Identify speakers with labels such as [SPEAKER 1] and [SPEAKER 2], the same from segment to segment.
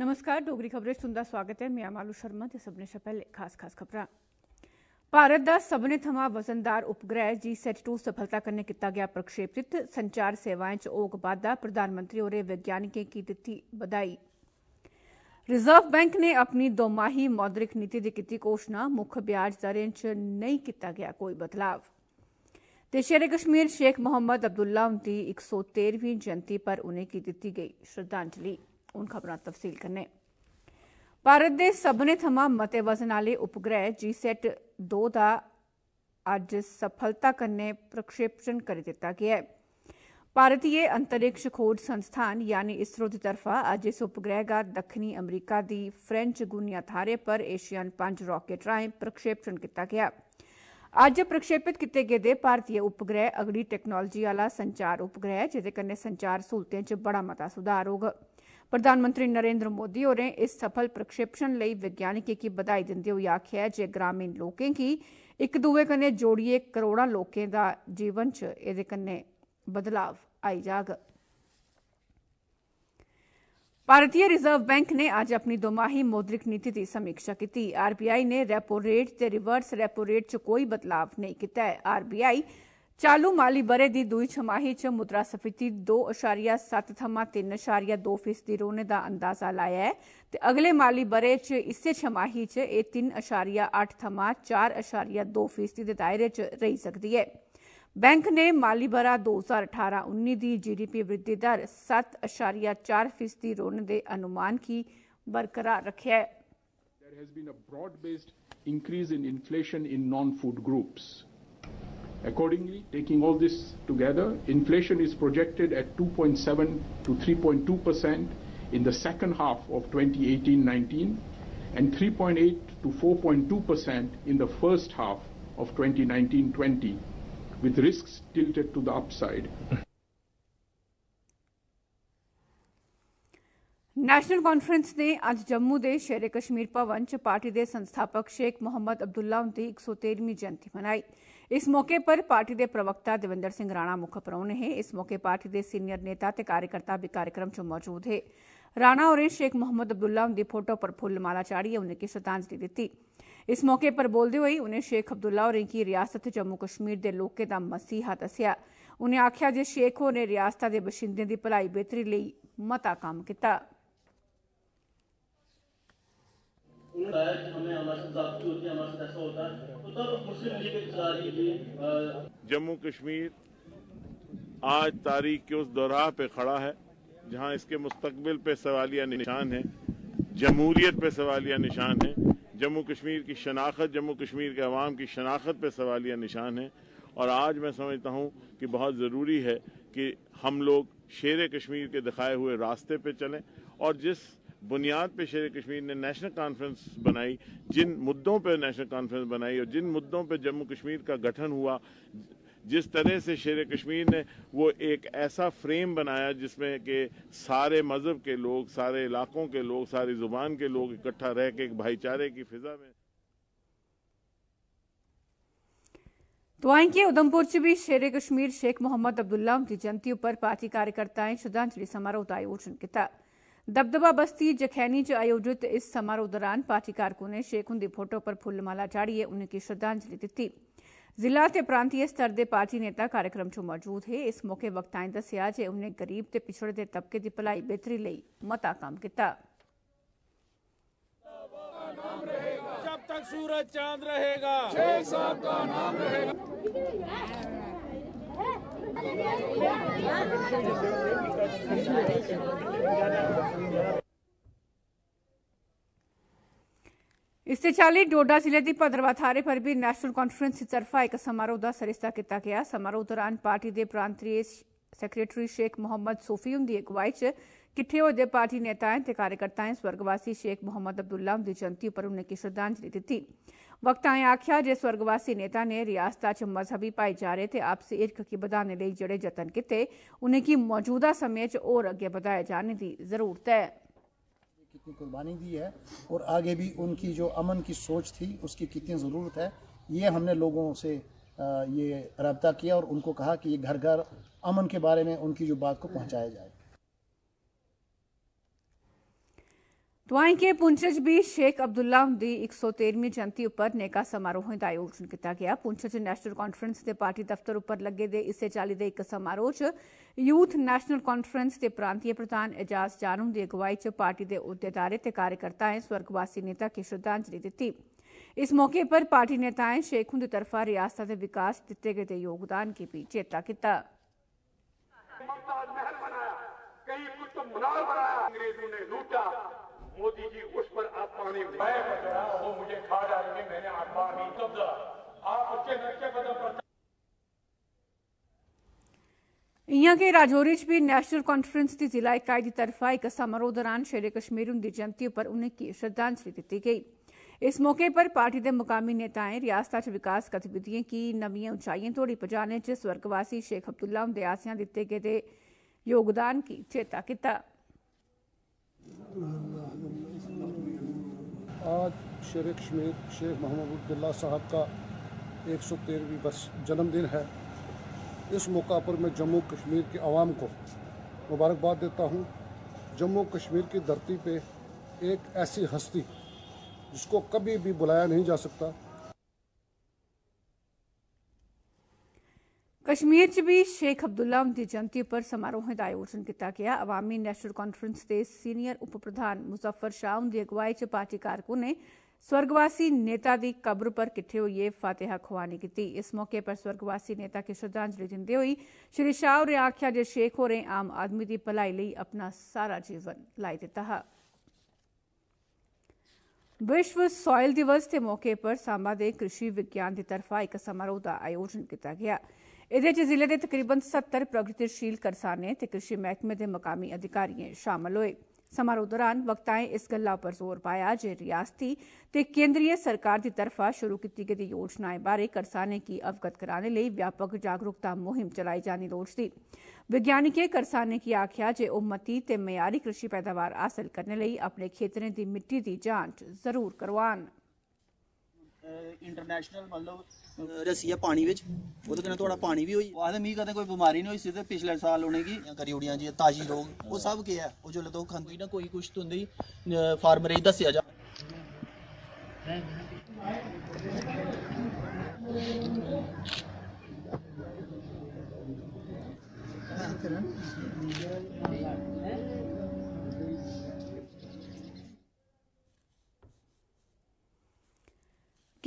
[SPEAKER 1] नमस्कार डोगरी ਖਬਰੇ ਸੁਣਦਾ ਸਵਾਗਤ ਹੈ ਮੈਂ ਮਾਲੂ ਸ਼ਰਮਾ ਤੇ ਸਭ ਨੇ ਪਹਿਲੇ ਖਾਸ ਖਾਸ ਖਬਰਾਂ ਭਾਰਤ ਦਾ ਸਭਨੇ ਥਮਾ ਵਜ਼ਨਦਾਰ ਉਪਗ੍ਰਹਿ ਜੀ2 ਸਫਲਤਾ ਕਰਨੇ ਕੀਤਾ ਗਿਆ ਪ੍ਰਖੇਪਿਤ ਸੰਚਾਰ ਸੇਵਾਵਾਂ ਚ ਓਗ ਵਾਧਾ ਪ੍ਰਧਾਨ ਮੰਤਰੀ ਹੋਰੇ ਵਿਗਿਆਨਿਕੇ ਕੀ ਦਿੱਤੀ ਵਧਾਈ ਰਿਜ਼ਰਵ ਬੈਂਕ ਨੇ ਆਪਣੀ ਦੋਮਾਹੀ ਮੌਦਰਿਕ ਨੀਤੀ ਦੀ ਕੀਤੀ ਘੋਸ਼ਣਾ ਮੁੱਖ ਵਿਆਜ ਦਰਾਂ ਚ ਨਹੀਂ ਕੀਤਾ ਗਿਆ ਕੋਈ ਬਦਲਾਅ ਤੇ ਸ਼ੇਰ ਕਸ਼ਮੀਰ ਸ਼ੇਖ ਮੁਹੰਮਦ ਅਬਦੁੱਲਾ ਦੀ 113ਵੀਂ ਜਨਤੀ ਪਰ ਉਹਨੇ ਕੀ ਦਿੱਤੀ ਗਈ ਸ਼ਰਧਾਂਜਲੀ උන් කපරත් තෆසීල් කරන්නේ ਭਾਰਤ ਦੇ ਸਭ ਨੇ ਥਮਾ ਮਤੇ ਵਜ਼ਨ ਵਾਲੇ ਉਪਗ੍ਰਹਿ ਜੀਸੈਟ 2 ਦਾ ਅੱਜ ਸਫਲਤਾ ਕਰਨੇ ਪ੍ਰਖੇਪਣ ਕਰ ਦਿੱਤਾ ਗਿਆ ਹੈ अंतरिक्ष खोज संस्थान यानी इसरो की तरफा अज इस उपग्रह का दखनी अमरीका की फ्रेंच गुनिया थारे पर एशियन पंज रॉकेट राय प्रक्षेपण किया गया अज प्रक्षेपित किए गए भारतीय उपग्रह अगली टैक्नोलॉजी आला संचार उपग्रह जिदे संचार सहूलतें च बड़ा मता सुधार होगा ਪ੍ਰਧਾਨ ਮੰਤਰੀ ਨਰਿੰਦਰ ਮੋਦੀ ਹੋਰੇ ਇਸ ਸਫਲ ਪ੍ਰਕਸ਼ੇਪਣ ਲਈ ਵਿਗਿਆਨਿਕਾਂ ਕੀ ਬਧਾਈ ਦਿੰਦੇ ਹੋਏ ਆਖਿਆ ਜੇ ਗ੍ਰਾਮੀਣ ਲੋਕਾਂ ਕੀ ਇੱਕ ਦੂਏ ਕਨੇ ਜੋੜੀਏ ਕਰੋੜਾਂ ਲੋਕਾਂ ਦਾ ਜੀਵਨ ਚ ਇਹਦੇ ਕਨੇ ਬਦਲਾਵ ਆਈ ਜਾਗ ਭਾਰਤੀ ਰਿਜ਼ਰਵ ਬੈਂਕ ਨੇ ਅੱਜ ਆਪਣੀ ਦੋਮਾਹੀ ਮੌਦਰਿਕ ਨੀਤੀ ਦੀ ਸਮੀਖਿਆ ਕੀਤੀ ਆਰਬੀਆਈ ਨੇ ਰੈਪੋ ਰੇਟ ਤੇ ਰਿਵਰਸ ਰੈਪੋ ਰੇਟ 'ਚ ਕੋਈ ਬਦਲਾਵ ਨਹੀਂ ਕੀਤਾ ਹੈ ਆਰਬੀਆਈ ਚਾਲੂ ਮਾਲੀ ਬਰੇ ਦੀ ਦੂਈ ਛਮਾਹੀ 'ਚ ਮੁਦਰਾਸਫੀਤੀ 3.2 ਫੀਸਦੀ ਰੋਨੇ ਦਾ ਅੰਦਾਜ਼ਾ ਲਾਇਆ ਹੈ ਤੇ ਅਗਲੇ ਮਾਲੀ ਬਰੇ 'ਚ ਇਸੇ ਛਮਾਹੀ 'ਚ ਇਹ 4.2 ਫੀਸਦੀ ਦੇ ਦਾਇਰੇ 'ਚ ਰਹਿ ਸਕਦੀ ਹੈ ਬੈਂਕ ਨੇ ਮਾਲੀ ਬਰਾ 2018-19 ਦੀ ਜੀਡੀਪੀ ਵ੍ਰਿੱਧੀ ਦਰ 7.4 ਫੀਸਦੀ ਰੋਨੇ ਦੇ ਅਨੁਮਾਨ ਕੀ ਬਰਕਰਾਰ ਰੱਖਿਆ ਹੈ increase in inflation in non-food groups. Accordingly, taking all this together, inflation is projected at 2.7 to 3.2 percent in the second half of 2018-19 and 3.8 to 4.2 percent in the first half of 2019-20, with risks tilted to the upside. National Conference ਨੇ ਅੱਜ ਜੰਮੂ ਦੇ ਸ਼ੇਰੇ ਕਸ਼ਮੀਰ ਭਵਨ 'ਚ संस्थापक शेख मोहम्मद ਸ਼ੇਖ ਮੁਹੰਮਦ एक सौ 113ਵੀਂ जयंती मनाई इस मौके पर पार्टी के प्रवक्ता देवेंद्र सिंह राणा मुख्य प्रौने हैं इस मौके पार्टी के सीनियर नेता ते कार्यकर्ता भी कार्यक्रम च मौजूद है राणा और शेख मोहम्मद अब्दुल्ला उनकी फोटो पर फूल माला चाड़ी उन्हें की श्रद्धांजलि दी इस मौके पर बोलते हुए उन्हें शेख अब्दुल्ला और की रियासत जम्मू कश्मीर के लोगों का मसीहा दसिया उन्हें आख्या जे शेख होरें रियासत के बशिंदे की भलाई बेहतरी लिए मता काम किया उन्होंने कि हमें हमारे साथ होती है हमारे साथ ऐसा होता है तो तब मुस्लिम लीग जम्मू कश्मीर आज तारीख के उस दौरा पे खड़ा है जहां इसके मुस्तबिल पे सवालिया निशान है जमहूरियत पे सवालिया निशान है जम्मू कश्मीर की शनाख्त जम्मू कश्मीर के अवाम की शनाख्त पे सवालिया निशान है और आज मैं समझता हूँ कि बहुत ज़रूरी है कि हम लोग शेर कश्मीर के दिखाए हुए रास्ते पे चलें और जिस बुनियाद पे शेर कश्मीर ने नेशनल कॉन्फ्रेंस बनाई जिन मुद्दों पे नेशनल कॉन्फ्रेंस बनाई और जिन मुद्दों पे जम्मू कश्मीर का गठन हुआ जिस तरह से शेर कश्मीर ने वो एक ऐसा फ्रेम बनाया जिसमें कि सारे मज़हब के लोग सारे इलाकों के लोग सारी ज़ुबान के लोग इकट्ठा रह के एक भाईचारे की फिजा में तो के उधमपुर च भी शेर कश्मीर शेख मोहम्मद अब्दुल्ला की जयंती पर पार्टी कार्यकर्ताएं श्रद्धांजलि समारोह का आयोजन किया दबदबा बस्ती जखैनी च आयोजित इस समारोह दौरान पार्टी कारकुनें शेख हुंदी फोटो पर फुलमाला चाढ़ियै उनेंगी श्रद्धांजलि दी जिला ते प्रांतीय स्तर दे पार्टी नेता कार्यक्रम च मौजूद हे इस मौके वक्ताएं दस्सेआ जे उन्हें गरीब ते पिछड़े दे तबके दी भलाई बेहतरी लई मता काम किया जब तक सूरज चांद रहेगा इससे चाली डोडा जिले की भद्रवा थारे पर भी नैशनल कॉन्फ्रेंस की तरफा एक समारोह का सरिस्ता किया गया समारोह दौरान पार्टी के प्रांतीय सैक्रटरी शेख मोहम्मद सोफीम की अगुवाई च किट्ठे पार्टी नेताएं कार्यकर्ताएं स्वर्गवासी शेख मोहम्मद अब्दुल्ला की जयंती पर उन्हें श्रद्धांजलि दी वक्ताएं आख्या जे स्वर्गवासी नेता ने रियासत मजहबी भाईचारे ते आपसी हिरख की बधाने लिए जड़े जतन किते उन्हें मौजूदा समय च और अगे बधाए जाने की जरूरत है कितनी कुर्बानी दी है और आगे भी उनकी जो अमन की सोच थी उसकी कितनी ज़रूरत है ये हमने लोगों से ये रबता किया और उनको कहा कि ये घर घर अमन के बारे में उनकी जो बात को पहुँचाया जाए तुआई के पुंछ भी शेख अब्दुल्ला हुंदी एक सौ तेरहवीं जयंती उपर नेका समारोह का आयोजन किया गया पुंछ नैशनल कॉन्फ्रेंस के पार्टी दफ्तर उपर लगे दे इसे चाली के एक समारोह च यूथ नैशनल कॉन्फ्रेंस के प्रांतीय प्रधान एजाज जानू की अगुवाई च पार्टी के उद्येदारे ते कार्यकर्ताएं स्वर्गवासी नेता के श्रद्धांजलि दी इस मौके पर पार्टी नेताएं शेख हुंदी तरफा रियासत के विकास दिते गए योगदान की भी चेता किया कई कुतुब बनाया अंग्रेजों ने लूटा मोदी जी उस पर आप पानी मैं बता वो मुझे खा जाएंगे मैंने अखबार नहीं कब्जा तो आप उसके नक्शे कदम पर इं के राजौरी भी नेशनल कॉन्फ्रेंस की जिला इकाई की तरफा एक समारोह दौरान शेर कश्मीर की जयंती पर उन्हें श्रद्धांजलि दी गई इस मौके पर पार्टी के मुकामी नेताएं रियासत विकास गतिविधियों की नवी उचाइयां तोड़ी पजाने च स्वर्गवासी शेख अब्दुल्ला उन्दे आसेया दिते गए योगदान की चेता कीता आज शेर कश्मीर शेख महमूद अब्दुल्ला साहब का एक सौ तेरहवीं बस जन्मदिन है इस मौका पर मैं जम्मू कश्मीर के आवाम को मुबारकबाद देता हूँ जम्मू कश्मीर की धरती पे एक ऐसी हस्ती जिसको कभी भी बुलाया नहीं जा सकता कश्मीर च शेख अब्दुल्ला हुंदी जयंती पर समारोहें दा आयोजन कीता गया अवामी नेशनल कॉन्फ्रेंस दे सीनियर उप प्रधान मुजफ्फर शाह हुंदी अगुवाई च पार्टी ने स्वर्गवासी नेता दी कब्र पर किट्ठे होइयै फातिहा खुआनी कीती इस मौके पर स्वर्गवासी नेता के श्रद्धांजलि दिंदे होई श्री शाह हो आख्या जे शेख होरें आम आदमी दी भलाई लेई अपना सारा जीवन लाई दिता हा विश्व सॉयल दिवस के मौके पर सांबा के कृषि विज्ञान की तरफा एक समारोह का आयोजन किया गया ਇਹਦੇ जिले के तकरीबन सत्तर प्रगतिशील करसाने कृषि महकमे के ਮਹਿਕਮੇ अधिकारियों शामिल ਅਧਿਕਾਰੀ समारोह दौरान वक्ताएं इस गल्ला पर जोर पाया जे रियासती ते केंद्रीय सरकार की तरफा शुरू की गेदी योजनाएं बारै करसानें गी अवगत कराने लेई व्यापक जागरूकता मुहिम चलाई जानी लोड़चदी वैज्ञानिकें करसाने गी आखेआ जे ओह् मती ते मयारी कृषि पैदावार हासिल करने लेई अपने खेत्तरें दी मिट्टी की जांच जरूर करोआन ਇੰਟਰਨੈਸ਼ਨਲ ਮਤਲਬ ਰਸੀਆ ਪਾਣੀ ਵਿੱਚ
[SPEAKER 2] ਉਹਦੇ ਕਿਨਾਂ ਤੁਹਾਡਾ ਪਾਣੀ
[SPEAKER 1] ਵੀ ਹੋਈ ਆਦੇ ਮੀਂਹ ਕਦੇ ਕੋਈ ਬਿਮਾਰੀ ਨਹੀਂ ਹੋਈ ਸੀ ਤੇ ਪਿਛਲੇ ਸਾਲ ਹੋਣੇ ਕੀ ਕਰੀ ਉੜੀਆਂ ਜੀ ਤਾਜੀ ਰੋਗ ਉਹ ਸਭ ਕੀ ਹੈ ਉਹ ਜੋ ਤੋਂ ਖੰਦੀ ਨਾ ਕੋਈ ਕੁਛ ਤੁੰਦੀ ਫਾਰਮਰ ਇਹ ਦੱਸਿਆ ਜਾ ਕਰਨ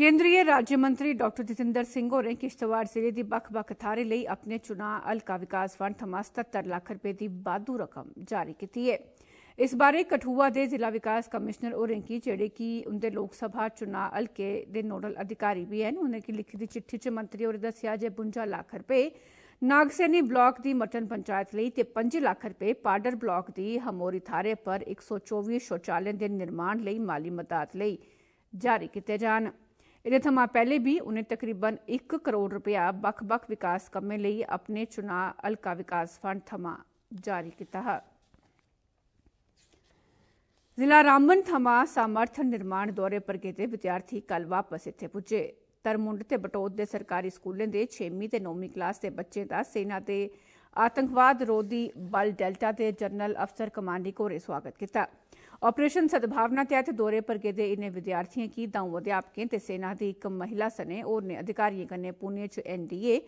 [SPEAKER 1] ਕੇਂਦਰੀ ਰਾਜ ਮੰਤਰੀ ਡਾਕਟਰ ਜਤਿੰਦਰ ਸਿੰਘ ਹੋਰੇ ਕਿਸ਼ਤਵਾੜ ਜ਼ਿਲ੍ਹੇ ਦੀ ਵੱਖ-ਵੱਖ ਥਾਰੇ ਲਈ ਆਪਣੇ ਚੁਣਾਂ ਹਲਕਾ ਵਿਕਾਸ ਫੰਡ ਥਮਾ 77 ਲੱਖ ਰੁਪਏ ਦੀ ਬਾਦੂ ਰਕਮ ਜਾਰੀ ਕੀਤੀ ਹੈ ਇਸ ਬਾਰੇ ਕਠੂਆ ਦੇ ਜ਼ਿਲ੍ਹਾ ਵਿਕਾਸ ਕਮਿਸ਼ਨਰ ਔਰੰਕੀ ਜਿਹੜੇ ਕਿ ਉਹਦੇ ਲੋਕ ਸਭਾ ਚੁਣਾਂ ਹਲਕੇ ਦੇ ਨੋਡਲ ਅਧਿਕਾਰੀ ਵੀ ਹਨ ਉਹਨਾਂ ਕੀ ਲਿਖੀ ਦੀ ਚਿੱਠੀ 'ਚ ਮੰਤਰੀ ਔਰ ਦੱਸਿਆ ਜੇ 52 ਲੱਖ ਰੁਪਏ ਨਾਗਸੈਨੀ ਬਲਾਕ ਦੀ ਮਟਨ ਪੰਚਾਇਤ ਲਈ ਤੇ 5 ਲੱਖ ਰੁਪਏ ਪਾਡਰ ਬਲਾਕ ਦੀ ਹਮੋਰੀ ਥਾਰੇ ਪਰ 124 ਸ਼ੌਚਾਲਿਆਂ ਦੇ ਨਿਰਮਾਣ ਲਈ ਮਾਲੀ ਮਦਦ ਲਈ ਜਾਰੀ ਕੀਤੇ ਜਾਣ ਇਹਦੇ ਥਮਾ ਪਹਿਲੇ ਵੀ ਉਹਨੇ ਤਕਰੀਬਨ 1 ਕਰੋੜ ਰੁਪਇਆ ਬਖ-ਬਖ ਵਿਕਾਸ ਕੰਮੇ ਲਈ ਆਪਣੇ ਚੁਣਾ ਹਲਕਾ ਵਿਕਾਸ ਫੰਡ ਥਮਾ ਜਾਰੀ ਕੀਤਾ ਹੈ ਜ਼ਿਲ੍ਹਾ ਰਾਮਨ ਥਮਾ ਸਮਰਥਨ ਨਿਰਮਾਣ ਦੌਰੇ ਪਰ ਗਏ ਵਿਦਿਆਰਥੀ ਕੱਲ ਵਾਪਸ ਇੱਥੇ ਪੁੱਜੇ ਤਰਮੁੰਡ ਤੇ ਬਟੋਦ ਦੇ ਸਰਕਾਰੀ ਸਕੂਲਾਂ ਦੇ 6ਵੀਂ ਤੇ 9ਵੀਂ ਕਲਾਸ ਦੇ ਬੱਚੇ ਦਾ ਸੈਨਾ ਤੇ ਆਤੰਕਵਾਦ ਰੋਧੀ ਬਲ ਡੈਲਟਾ ਦੇ ਜਨਰਲ ਅਫਸਰ ਕਮਾਂਡੀ ਕੋਰੇ ਸਵਾਗਤ ਕੀਤਾ ઓપરેશન सद्भावना तहत दौरे पर गेदे इन्हें विद्यार्थियों की दाऊं अध्यापकें ते सेना दी इक महिला सने और अधिकारियें कन्नै पुणे च एनडीए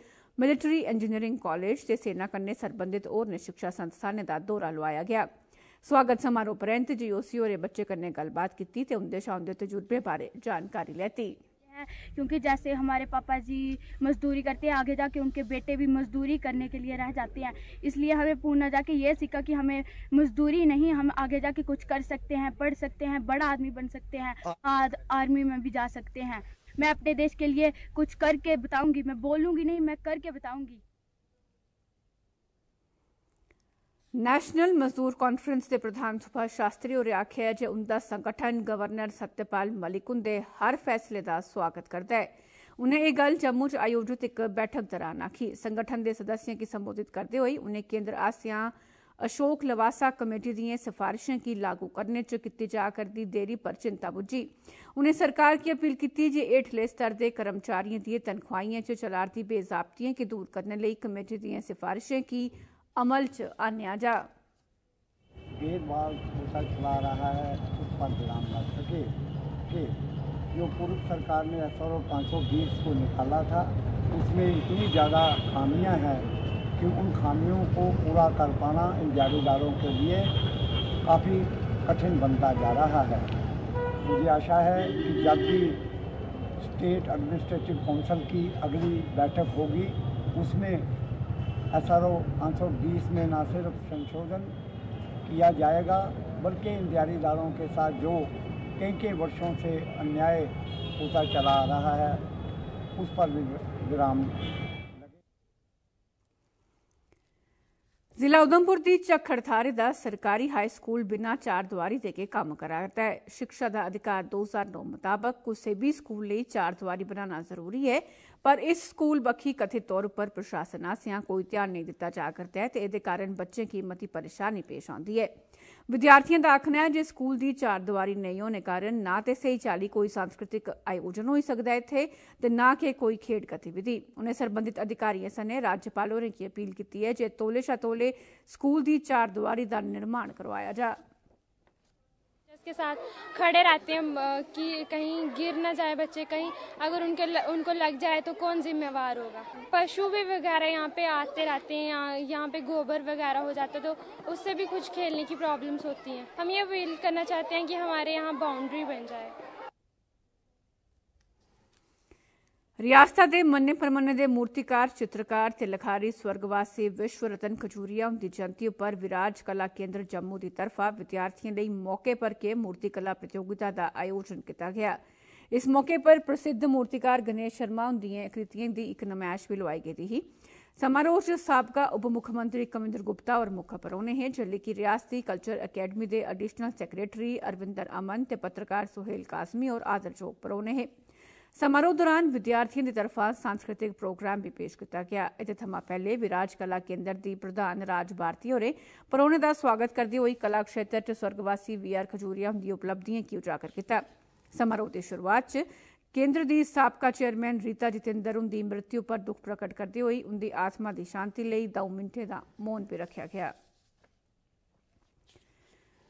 [SPEAKER 1] मिलिट्री इंजीनियरिंग कॉलेज ते सेना कन्नै सरबंधत होरनें शिक्षा संस्थानें दा दौरा लोआया गया स्वागत समारोह परैंत जीओसी होरें बच्चें कन्नै गल्लबात कीती ते उंदे शा उंदे तजुर्बे बारे जानकारी लैती हैं क्योंकि जैसे हमारे पापा जी मजदूरी करते हैं आगे जाके उनके बेटे भी मजदूरी करने के लिए रह जाते हैं इसलिए हमें पूना जाके ये सीखा कि हमें मजदूरी नहीं हम आगे जाके कुछ कर सकते हैं पढ़ सकते हैं बड़ा आदमी बन सकते हैं आद, आर्मी में भी जा सकते हैं मैं अपने देश के लिए कुछ करके बताऊंगी मैं बोलूंगी नहीं मैं करके बताऊंगी नेशनल मजदूर कॉन्फ्रेंस के प्रधान सुभाष शास्त्री और आख्या जो उनका संगठन गवर्नर सत्यपाल मलिक उनके हर फैसले का स्वागत करता है उन्हें यह गल जम्मू च आयोजित एक बैठक दौरान आखी संगठन के सदस्यों की संबोधित करते हुए उन्हें केंद्र आसिया अशोक लवासा कमेटी दी की लागू करने च की जा करती देरी पर चिंता बुझी उन्हें सरकार की अपील की जे हेठले स्तर के कर्मचारियों दी चला च बेजाबतियों दूर करने लिए कमेटी दी सिफारिशें की अमल च आने जा चला रहा है उस पर विराम लग सके कि जो पूर्व सरकार ने एस और पाँच सौ बीस को निकाला था उसमें इतनी ज़्यादा खामियां हैं कि उन खामियों को पूरा कर पाना इन जागीरदारों के लिए काफ़ी कठिन बनता जा रहा है मुझे आशा है कि जब भी स्टेट एडमिनिस्ट्रेटिव काउंसिल की अगली बैठक होगी उसमें एस आर ओ पाँच सौ बीस में ना सिर्फ संशोधन किया जाएगा बल्कि इन दिहाड़ीदारों के साथ जो कई कई वर्षों से अन्याय होता चला आ रहा है उस पर भी विराम ਜ਼ਿਲ੍ਹਾ ਉਦਮਪੁਰ ਦੀ ਚੱਖੜਥਾਰੇ ਦਾ ਸਰਕਾਰੀ ਹਾਈ ਸਕੂਲ ਬਿਨਾਂ ਚਾਰ ਦੀਵਾਰੀ ਦੇ ਕੇ ਕੰਮ ਰਿਹਾ ਹੈ ਸਿੱਖਿਆ ਦਾ ਅਧਿਕਾਰ 2009 ਮੁਤਾਬਕ ਕਿਸੇ ਵੀ ਸਕੂਲ ਲਈ ਚਾਰ ਦੀਵਾਰੀ ਬਣਾਉਣਾ ਜ਼ਰੂਰੀ ਹੈ ਪਰ ਇਸ ਸਕੂਲ ਬਖੀ ਕਥਿਤ ਤੌਰ ਉੱਪਰ ਪ੍ਰਸ਼ਾਸਨ ਆਸਿਆਂ ਕੋਈ ਧਿਆਨ ਨਹੀਂ ਦਿੱਤਾ ਜਾ ਕਰਦਾ ਹੈ ਤੇ ਇਹਦੇ ਕਾਰਨ ਬੱਚੇ ਕੀਮਤੀ ਪਰੇਸ਼ਾਨੀ ਪੇਸ਼ ਆਉਂਦੀ ਹੈ ਵਿਦਿਆਰਥੀਆਂ ਦਾ ਆਖਣਾ ਹੈ ਜੇ ਸਕੂਲ ਦੀ ਚਾਰ ਦੀਵਾਰੀ ਨਹੀਂ ਹੋਣੇ ਕਾਰਨ ਨਾ ਤੇ ਸਹੀ ਚਾਲੀ ਕੋਈ ਸੰਸਕ੍ਰਿਤਿਕ ਆਯੋਜਨ ਹੋ ਸਕਦਾ ਇੱਥੇ ਤੇ ਨਾ ਕਿ ਕੋਈ ਖੇਡ ਗਤੀਵਿਧੀ ਉਹਨੇ ਸਰਬੰਧਿਤ ਅਧਿਕਾਰੀਆਂ ਸਨੇ ਰਾਜਪਾਲ ਹੋਰੇ ਕੀ ਅਪੀਲ ਕੀਤੀ ਹੈ ਜੇ ਤੋਲੇ ਸ਼ਤੋਲੇ ਸਕੂਲ ਦੀ ਚਾਰ ਦੀਵਾਰੀ ਦਾ ਨਿਰਮਾਣ ਕਰਵਾਇਆ ਜਾ के साथ खड़े रहते हैं कि कहीं गिर ना जाए बच्चे कहीं अगर उनके ल, उनको लग जाए तो कौन जिम्मेवार होगा पशु भी वगैरह यहाँ पे आते रहते हैं यहाँ यहाँ पे गोबर वगैरह हो जाता है तो उससे भी कुछ खेलने की प्रॉब्लम्स होती हैं हम ये अपील करना चाहते हैं कि हमारे यहाँ बाउंड्री बन जाए ਰਿਆਸਤਾ ਦੇ ਮੰਨੇ ਪਰਮੰਨੇ ਦੇ ਮੂਰਤੀਕਾਰ ਚਿੱਤਰਕਾਰ ਤੇ ਲਖਾਰੀ ਸਵਰਗਵਾਸੀ ਵਿਸ਼ਵ ਰਤਨ ਖਜੂਰੀਆ ਦੀ ਜਯੰਤੀ ਉੱਪਰ ਵਿਰਾਜ ਕਲਾ ਕੇਂਦਰ ਜੰਮੂ ਦੀ ਤਰਫਾ ਵਿਦਿਆਰਥੀਆਂ ਲਈ ਮੌਕੇ ਪਰ ਕੇ ਮੂਰਤੀ ਕਲਾ ਪ੍ਰਤੀਯੋਗਿਤਾ ਦਾ ਆਯੋਜਨ ਕੀਤਾ ਗਿਆ ਇਸ ਮੌਕੇ ਪਰ ਪ੍ਰਸਿੱਧ ਮੂਰਤੀਕਾਰ ਗਣੇਸ਼ ਸ਼ਰਮਾ ਹੁੰਦੀਆਂ ਕ੍ਰਿਤੀਆਂ ਦੀ ਇੱਕ ਨਮਾਇਸ਼ ਵੀ ਲਵਾਈ ਗਈ ਸੀ ਸਮਾਰੋਹ ਵਿੱਚ ਸਾਬਕਾ ਉਪ ਮੁੱਖ ਮੰਤਰੀ ਕਮਿੰਦਰ ਗੁਪਤਾ ਔਰ ਮੁੱਖ ਪਰੋਨੇ ਹੈ ਜਿਲ੍ਹੇ ਕੀ ਰਿਆਸਤੀ ਕਲਚਰ ਅਕੈਡਮੀ ਦੇ ਐਡੀਸ਼ਨਲ ਸੈਕਟਰੀ ਅਰਵਿੰਦਰ ਅਮਨ ਤੇ ਪੱਤਰਕਾਰ ਸੁਹੇਲ ਕਾਸਮੀ ਔਰ ਆਦਰਜੋਗ ਪਰੋਨੇ ਹੈ ਸਮਾਰੋਹ ਦੌਰਾਨ ਵਿਦਿਆਰਥੀਆਂ ਦੀ ਤਰਫੋਂ ਸਾਂਸਕ੍ਰਿਤਿਕ ਪ੍ਰੋਗਰਾਮ ਵੀ ਪੇਸ਼ ਕੀਤਾ ਗਿਆ ਇਥੇ ਥਮਾ ਪਹਿਲੇ ਵਿਰਾਜ ਕਲਾ ਕੇਂਦਰ ਦੀ ਪ੍ਰਧਾਨ ਰਾਜ ਭਾਰਤੀ ਹੋਰੇ ਪਰੋਣੇ ਦਾ ਸਵਾਗਤ ਕਰਦੀ ਹੋਈ ਕਲਾ ਖੇਤਰ ਚ ਸਵਰਗਵਾਸੀ ਵੀ ਆਰ ਖਜੂਰੀਆ ਹੁੰਦੀ ਉਪਲਬਧੀਆਂ ਕੀ ਉਜਾਗਰ ਕੀਤਾ ਸਮਾਰੋਹ ਦੀ ਸ਼ੁਰੂਆਤ ਚ ਕੇਂਦਰ ਦੀ ਸਾਬਕਾ ਚੇਅਰਮੈਨ ਰੀਤਾ ਜਤਿੰਦਰ ਦੀ ਮ੍ਰਿਤਿਉ ਪਰ ਦੁੱਖ ਪ੍ਰਗਟ ਕਰਦੀ ਹੋਈ ਉਹਦੀ ਆਤਮਾ ਦੀ ਸ਼ਾਂਤੀ ਲਈ 2 ਮਿੰਟੇ ਦਾ ਮੌਨ ਵੀ ਰੱਖਿਆ ਗਿਆ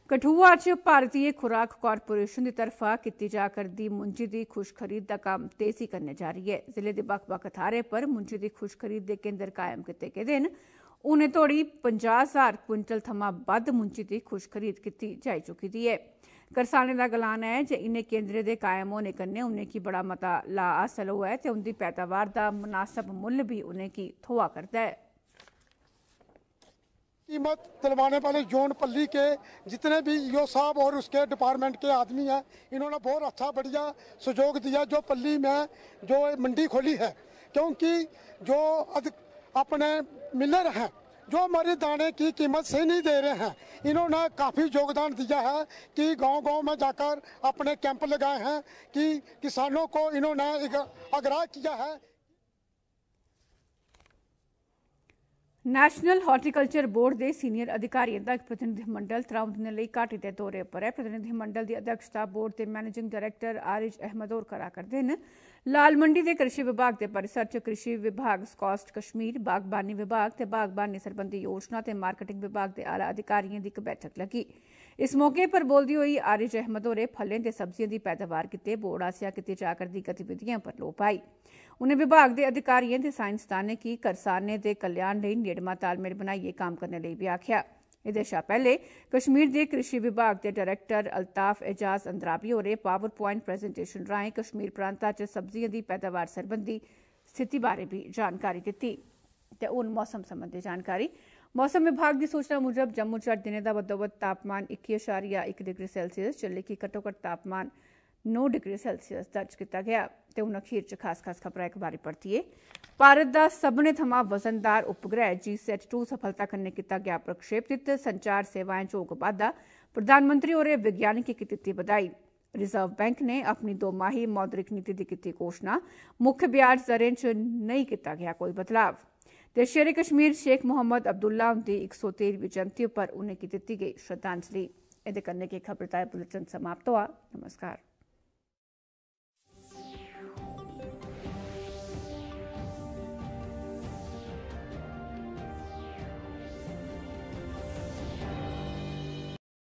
[SPEAKER 1] ਕਠੂਆ 'ਚ ਭਾਰਤੀ ਖੁਰਾਕ ਕਾਰਪੋਰੇਸ਼ਨ ਦੀ ਤਰਫਾ ਕੀਤੀ ਜਾ ਕਰਦੀ ਮੁੰਜੀ ਦੀ ਖੁਸ਼ਖਰੀਦ ਦਾ ਕੰਮ ਤੇਜ਼ੀ ਕਰਨੇ ਜਾ ਰਹੀ ਹੈ ਜ਼ਿਲ੍ਹੇ ਦੇ ਵੱਖ-ਵੱਖ ਪਰ ਮੁੰਜੀ ਦੀ ਖੁਸ਼ਖਰੀਦ ਦੇ ਕੇਂਦਰ ਕਾਇਮ ਕੀਤੇ ਗਏ ਦਿਨ ਉਹਨੇ ਤੋੜੀ 50000 ਕੁਇੰਟਲ ਥਮਾ ਵੱਧ ਮੁੰਜੀ ਦੀ ਖੁਸ਼ਖਰੀਦ ਕੀਤੀ ਜਾ ਚੁੱਕੀ ਦੀ ਹੈ ਕਰਸਾਨੇ ਦਾ ਗਲਾਨ ਹੈ ਜੇ ਇਹਨੇ ਕੇਂਦਰ ਦੇ ਕਾਇਮ ਹੋਣੇ ਕਰਨੇ ਉਹਨੇ ਕੀ ਬੜਾ ਮਤਾ ਲਾ ਅਸਲ ਹੋਇਆ ਤੇ ਉਹਦੀ ਪੈਦਾਵਾਰ ਦਾ ਮناسب ਮੁੱਲ ਵੀ ਉਹਨੇ ਕੀ ਥੋਆ ਕਰਦਾ ਹੈ कीमत दिलवाने वाले जोन पल्ली के जितने भी ईओ साहब और उसके डिपार्टमेंट के आदमी हैं इन्होंने बहुत अच्छा बढ़िया सहयोग दिया जो पल्ली में जो मंडी खोली है क्योंकि जो अपने मिलर हैं जो हमारे दाने की कीमत से नहीं दे रहे हैं इन्होंने काफ़ी योगदान दिया है कि गांव गांव में जाकर अपने कैंप लगाए हैं कि किसानों को इन्होंने आग्रह किया है ਨੈਸ਼ਨਲ ਹਾਰਟੀਕਲਚਰ ਬੋਰਡ ਦੇ ਸੀਨੀਅਰ ਅਧਿਕਾਰੀਆਂ ਦਾ ਇੱਕ ਪ੍ਰਤੀਨਿਧ ਮੰਡਲ ਤਰਾਉਂਦ ਨੇ ਲਈ ਘਾਟੀ ਦੇ ਦੌਰੇ ਉੱਪਰ ਹੈ ਪ੍ਰਤੀਨਿਧ ਮੰਡਲ ਦੀ ਅਧਿਕਸ਼ਤਾ ਬੋਰਡ ਦੇ ਮੈਨੇਜਿੰਗ ਡਾਇਰੈਕਟਰ ਆਰਿਜ ਅਹਿਮਦ ਹੋਰ ਕਰਾ ਕਰਦੇ ਨੇ ਲਾਲ ਮੰਡੀ ਦੇ ਕ੍ਰਿਸ਼ੀ ਵਿਭਾਗ ਦੇ ਪਰਿਸਰ ਚ ਕ੍ਰਿਸ਼ੀ ਵਿਭਾਗ ਸਕਾਸਟ ਕਸ਼ਮੀਰ ਬਾਗਬਾਨੀ ਵਿਭਾਗ ਤੇ ਬਾਗਬਾਨੀ ਸਰਬੰਧੀ ਯੋਜਨਾ ਤੇ ਮਾਰਕੀਟਿੰਗ ਵਿਭਾਗ ਦੇ ਆਲਾ ਅਧਿਕਾਰੀਆਂ ਦੀ ਇੱਕ ਬੈਠਕ ਲੱਗੀ ਇਸ ਮੌਕੇ ਪਰ ਬੋਲਦੀ ਹੋਈ ਆਰਿਜ ਅਹਿਮਦ ਹੋਰੇ ਫਲਾਂ ਤੇ ਸਬਜ਼ੀਆਂ ਦੀ ਪੈਦਾਵਾਰ ਕਿਤੇ ਬੋਰਡ ਆਸਿਆ ਕਿਤੇ ਜਾ ਕਰਦੀ ਗਤੀਵਿਧੀਆਂ ਪਰ ਲੋਪਾਈ ਉਹਨੇ ਵਿਭਾਗ ਦੇ ਅਧਿਕਾਰੀਆਂ ਤੇ ਸਾਇੰਸਦਾਨਾਂ ਕੀ ਕਰਸਾਨੇ ਦੇ ਕਲਿਆਣ ਲਈ ਨੇੜਮਾ ਤਾਲਮੇਲ ਬਣਾਈਏ ਕੰਮ ਕਰਨ ਲਈ ਵੀ ਆਖਿਆ ਇਹਦੇ ਸ਼ਾ ਪਹਿਲੇ ਕਸ਼ਮੀਰ ਦੇ ਕ੍ਰਿਸ਼ੀ ਵਿਭਾਗ ਦੇ ਡਾਇਰੈਕਟਰ ਅਲਤਾਫ ਇਜਾਜ਼ ਅੰਦਰਾਬੀ ਹੋਰੇ ਪਾਵਰਪੁਆਇੰਟ ਪ੍ਰੈਜੈਂਟੇਸ਼ਨ ਰਾਹੀਂ ਕਸ਼ਮੀਰ ਪ੍ਰਾਂਤਾਂ 'ਚ ਸਬਜ਼ੀਆਂ ਦੀ ਪੈਦਾਵਾਰ ਸੰਬੰਧੀ ਸਥਿਤੀ ਬਾਰੇ ਵੀ ਜਾਣਕਾਰੀ ਦਿੱਤੀ ਤੇ ਉਹਨ ਮੌਸਮ ਸੰਬੰਧੀ ਜਾਣਕਾਰੀ ਮੌਸਮ ਵਿਭਾਗ ਦੀ ਸੂਚਨਾ ਮੁਜਬ ਜੰਮੂ 'ਚ ਦਿਨੇ ਦਾ ਬਦੋਬਦ ਤਾਪਮਾਨ 21.1 ਡਿਗਰੀ ਸੈਲਸੀਅਸ ਚੱਲੇ ਕਿ ਘਟੋ-ਘਟ ਤਾਪਮਾਨ 9 ਡਿਗਰੀ ਸੈਲਸੀਅਸ ਦਰਜ ਕੀਤਾ ਗਿਆ ਤੇ ਹੁਣ ਅਖੀਰ ਚ ਖਾਸ-ਖਾਸ ਖਬਰਾਂ ਇੱਕ ਵਾਰੀ ਪੜਤੀ ਏ ਭਾਰਤ ਦਾ ਸਭਨੇ ਥਮਾ ਵਜ਼ਨਦਾਰ ਉਪਗ੍ਰਹਿ ਜੀਸੈਟ-2 ਸਫਲਤਾ ਕਰਨੇ ਕੀਤਾ ਗਿਆ ਪ੍ਰक्षेपित ਸੰਚਾਰ ਸੇਵਾएं ਚੋਗ ਵਾਧਾ ਪ੍ਰਧਾਨ ਮੰਤਰੀ ਹੋਰੇ ਵਿਗਿਆਨਿਕ ਕੀ ਦਿੱਤੀ ਵਧਾਈ रिजर्व बैंक ने अपनी दो माही मौद्रिक नीति की की घोषणा मुख्य ब्याज दरें च नहीं किया गया कोई बदलाव ते शेर कश्मीर शेख मोहम्मद अब्दुल्ला उनकी एक सौ तेरहवीं जयंती पर उन्हें की दी गई श्रद्धांजलि ए कन्नै की खबर बुलेटिन समाप्त हुआ नमस्कार